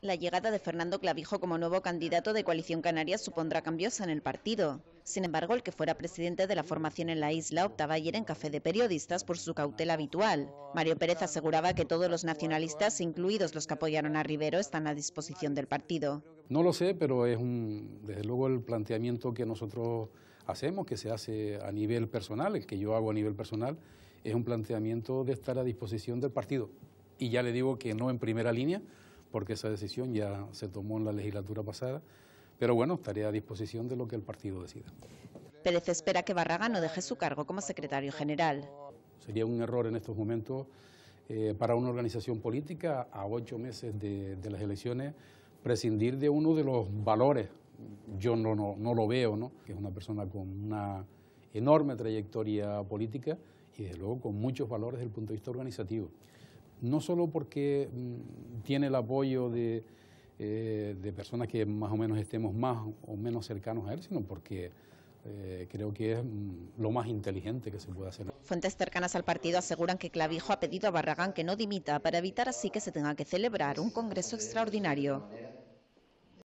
La llegada de Fernando Clavijo como nuevo candidato de Coalición Canaria supondrá cambios en el partido. Sin embargo, el que fuera presidente de la formación en la isla optaba ayer en café de periodistas por su cautela habitual. Mario Pérez aseguraba que todos los nacionalistas, incluidos los que apoyaron a Rivero, están a disposición del partido. No lo sé, pero es un, desde luego el planteamiento que nosotros hacemos, que se hace a nivel personal, el que yo hago a nivel personal, es un planteamiento de estar a disposición del partido. Y ya le digo que no en primera línea, porque esa decisión ya se tomó en la legislatura pasada. Pero bueno, estaré a disposición de lo que el partido decida. Pérez espera que Barraga no deje su cargo como secretario general. Sería un error en estos momentos eh, para una organización política, a ocho meses de, las elecciones, prescindir de uno de los valores. Yo no, lo veo, ¿no? que es una persona con una enorme trayectoria política y desde luego con muchos valores desde el punto de vista organizativo no solo porque mm, tiene el apoyo eh, de, personas que más o menos estemos más o menos cercanos a él, sino porque eh, creo que es mm, lo más inteligente que se puede hacer. Fuentes cercanas al partido aseguran que Clavijo ha pedido a Barragán que no dimita para evitar así que se tenga que celebrar un congreso extraordinario.